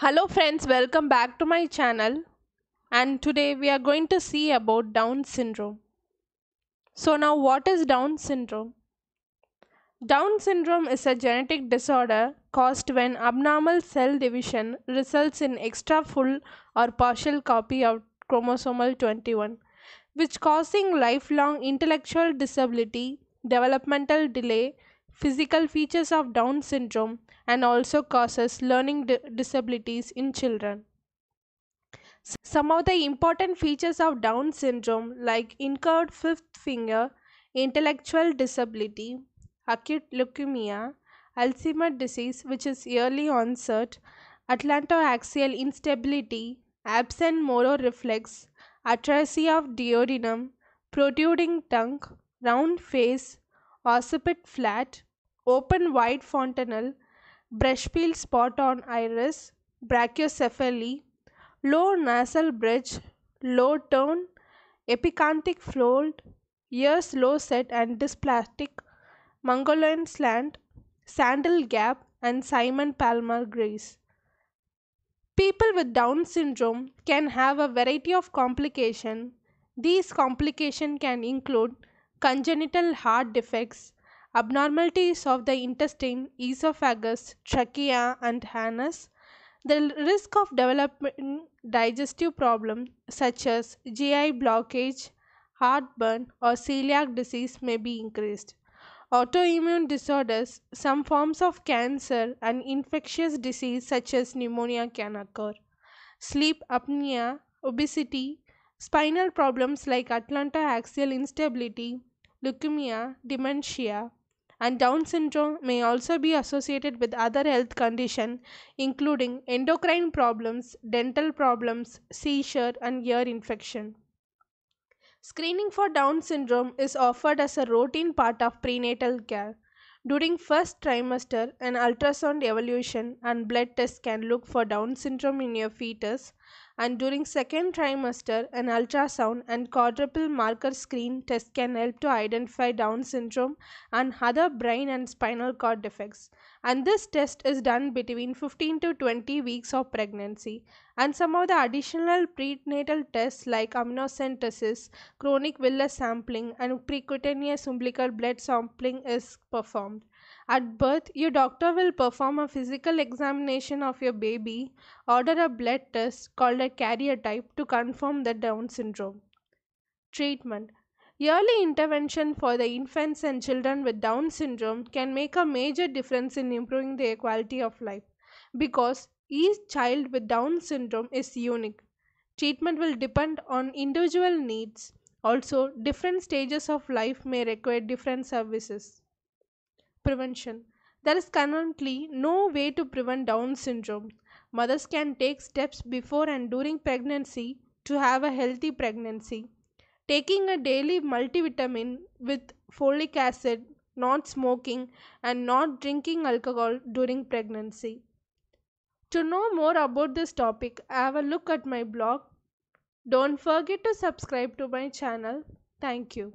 hello friends welcome back to my channel and today we are going to see about down syndrome so now what is down syndrome down syndrome is a genetic disorder caused when abnormal cell division results in extra full or partial copy of chromosomal 21 which causing lifelong intellectual disability developmental delay physical features of Down syndrome and also causes learning disabilities in children. Some of the important features of Down syndrome, like incurved fifth finger, intellectual disability, acute leukemia, Alzheimer's disease, which is early onset, atlantoaxial instability, absent motor reflex, atresia of duodenum, protruding tongue, round face, occiput flat, open wide fontanel, brushfield spot on iris, brachiocephaly, low nasal bridge, low tone, epicanthic fold, ears low set and dysplastic, mongolian slant, sandal gap, and Simon Palmer Grace. People with Down syndrome can have a variety of complications. These complications can include congenital heart defects, abnormalities of the intestine, esophagus, trachea and anus, the risk of developing digestive problems such as GI blockage, heartburn or celiac disease may be increased. Autoimmune disorders, some forms of cancer and infectious disease such as pneumonia can occur. Sleep apnea, obesity, spinal problems like Atlanta axial instability, leukemia, dementia, and Down syndrome may also be associated with other health conditions including endocrine problems, dental problems, seizure and ear infection. Screening for Down syndrome is offered as a routine part of prenatal care. During first trimester, an ultrasound evaluation and blood test can look for Down syndrome in your fetus and during second trimester an ultrasound and quadruple marker screen test can help to identify down syndrome and other brain and spinal cord defects and this test is done between 15 to 20 weeks of pregnancy and some of the additional prenatal tests like amniocentesis chronic villus sampling and percutaneous umbilical blood sampling is performed at birth, your doctor will perform a physical examination of your baby, order a blood test called a karyotype to confirm the Down syndrome. Treatment Early intervention for the infants and children with Down syndrome can make a major difference in improving their quality of life because each child with Down syndrome is unique. Treatment will depend on individual needs. Also, different stages of life may require different services. Prevention There is currently no way to prevent Down syndrome. Mothers can take steps before and during pregnancy to have a healthy pregnancy. Taking a daily multivitamin with folic acid, not smoking, and not drinking alcohol during pregnancy. To know more about this topic, have a look at my blog. Don't forget to subscribe to my channel. Thank you.